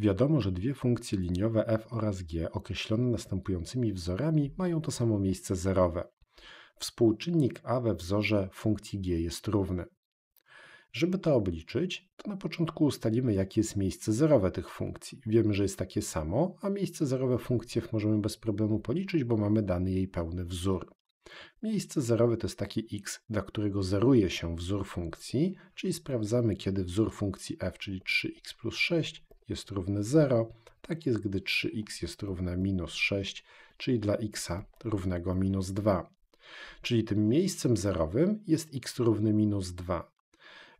Wiadomo, że dwie funkcje liniowe f oraz g określone następującymi wzorami mają to samo miejsce zerowe. Współczynnik a we wzorze funkcji g jest równy. Żeby to obliczyć, to na początku ustalimy, jakie jest miejsce zerowe tych funkcji. Wiemy, że jest takie samo, a miejsce zerowe funkcji f możemy bez problemu policzyć, bo mamy dany jej pełny wzór. Miejsce zerowe to jest takie x, dla którego zeruje się wzór funkcji, czyli sprawdzamy, kiedy wzór funkcji f, czyli 3x plus 6, jest równy 0. Tak jest, gdy 3x jest równe minus 6, czyli dla x równego minus 2. Czyli tym miejscem zerowym jest x równy minus 2.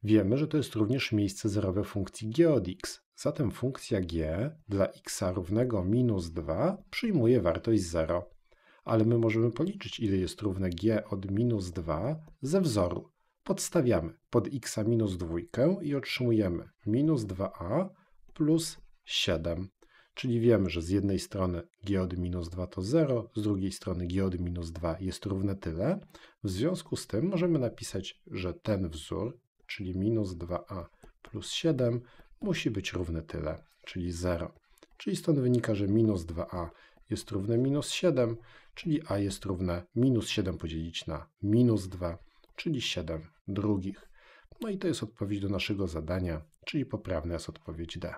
Wiemy, że to jest również miejsce zerowe funkcji g od x. Zatem funkcja g dla x równego minus 2 przyjmuje wartość 0. Ale my możemy policzyć, ile jest równe g od minus 2 ze wzoru. Podstawiamy pod x minus 2 i otrzymujemy minus 2a plus 7. Czyli wiemy, że z jednej strony g od minus 2 to 0, z drugiej strony g od minus 2 jest równe tyle. W związku z tym możemy napisać, że ten wzór, czyli minus 2a plus 7, musi być równy tyle, czyli 0. Czyli stąd wynika, że minus 2a jest równe minus 7, czyli a jest równe minus 7 podzielić na minus 2, czyli 7 drugich. No i to jest odpowiedź do naszego zadania, czyli poprawna jest odpowiedź D.